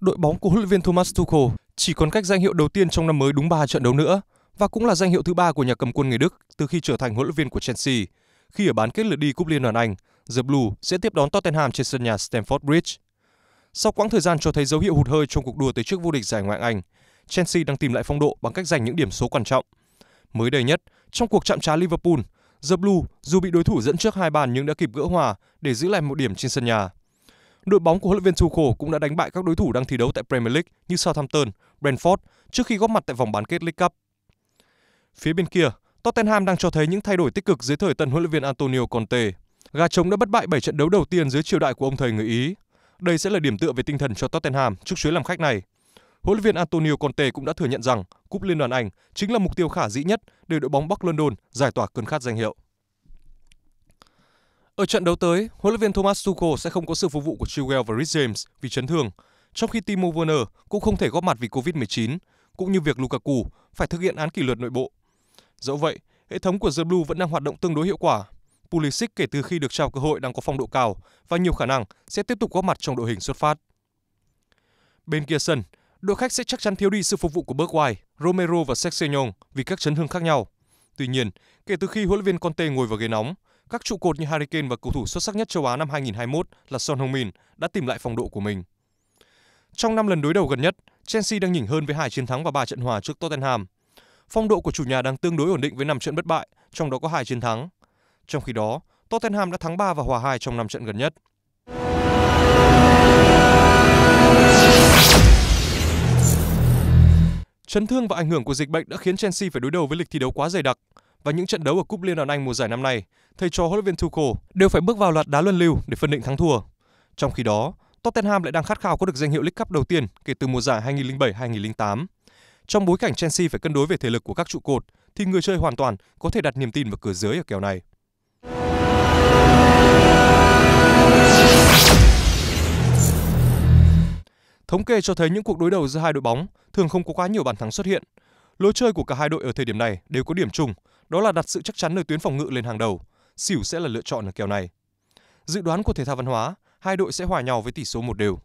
đội bóng của huấn luyện viên Thomas Tuchel chỉ còn cách danh hiệu đầu tiên trong năm mới đúng 3 trận đấu nữa và cũng là danh hiệu thứ ba của nhà cầm quân người Đức từ khi trở thành huấn luyện viên của Chelsea. Khi ở bán kết lượt đi Cúp Liên đoàn Anh, The Blue sẽ tiếp đón Tottenham trên sân nhà Stamford Bridge. Sau quãng thời gian cho thấy dấu hiệu hụt hơi trong cuộc đua tới chức vô địch giải Ngoại Anh, Chelsea đang tìm lại phong độ bằng cách giành những điểm số quan trọng. Mới đây nhất, trong cuộc chạm trá Liverpool, The Blue dù bị đối thủ dẫn trước hai bàn nhưng đã kịp gỡ hòa để giữ lại một điểm trên sân nhà. Đội bóng của huấn luyện viên Tuchel cũng đã đánh bại các đối thủ đang thi đấu tại Premier League như Southampton, Brentford trước khi góp mặt tại vòng bán kết League Cup. Phía bên kia, Tottenham đang cho thấy những thay đổi tích cực dưới thời tân huấn luyện viên Antonio Conte. Gà trống đã bất bại 7 trận đấu đầu tiên dưới triều đại của ông thầy người Ý. Đây sẽ là điểm tựa về tinh thần cho Tottenham trước chuyến làm khách này. Huấn luyện viên Antonio Conte cũng đã thừa nhận rằng cúp Liên đoàn Anh chính là mục tiêu khả dĩ nhất để đội bóng Bắc London giải tỏa cơn khát danh hiệu. Ở trận đấu tới, huấn luyện viên Thomas Tuchel sẽ không có sự phục vụ của Chilwell và Reece James vì chấn thương, trong khi Timo Werner cũng không thể góp mặt vì Covid-19, cũng như việc Lukaku phải thực hiện án kỷ luật nội bộ. Dẫu vậy, hệ thống của The Blue vẫn đang hoạt động tương đối hiệu quả. Pulisic kể từ khi được trao cơ hội đang có phong độ cao và nhiều khả năng sẽ tiếp tục góp mặt trong đội hình xuất phát. Bên kia sân, đội khách sẽ chắc chắn thiếu đi sự phục vụ của Bergwijn, Romero và Sexenyong vì các chấn thương khác nhau. Tuy nhiên, kể từ khi huấn luyện viên Conte ngồi vào ghế nóng, các trụ cột như Harry Kane và cầu thủ xuất sắc nhất châu Á năm 2021 là Son Heung-min đã tìm lại phong độ của mình. Trong 5 lần đối đầu gần nhất, Chelsea đang nhỉnh hơn với hai chiến thắng và 3 trận hòa trước Tottenham. Phong độ của chủ nhà đang tương đối ổn định với 5 trận bất bại, trong đó có hai chiến thắng. Trong khi đó, Tottenham đã thắng 3 và hòa 2 trong 5 trận gần nhất. Chấn thương và ảnh hưởng của dịch bệnh đã khiến Chelsea phải đối đầu với lịch thi đấu quá dày đặc và những trận đấu ở Cúp Liên đoàn Anh mùa giải năm nay, thầy trò huấn luyện Tuchel đều phải bước vào loạt đá luân lưu để phân định thắng thua. Trong khi đó, Tottenham lại đang khát khao có được danh hiệu League Cup đầu tiên kể từ mùa giải 2007-2008. Trong bối cảnh Chelsea phải cân đối về thể lực của các trụ cột, thì người chơi hoàn toàn có thể đặt niềm tin vào cửa dưới ở kèo này. Thống kê cho thấy những cuộc đối đầu giữa hai đội bóng thường không có quá nhiều bàn thắng xuất hiện. Lối chơi của cả hai đội ở thời điểm này đều có điểm chung đó là đặt sự chắc chắn nơi tuyến phòng ngự lên hàng đầu. Xỉu sẽ là lựa chọn ở kèo này. Dự đoán của thể thao văn hóa, hai đội sẽ hòa nhau với tỷ số một đều.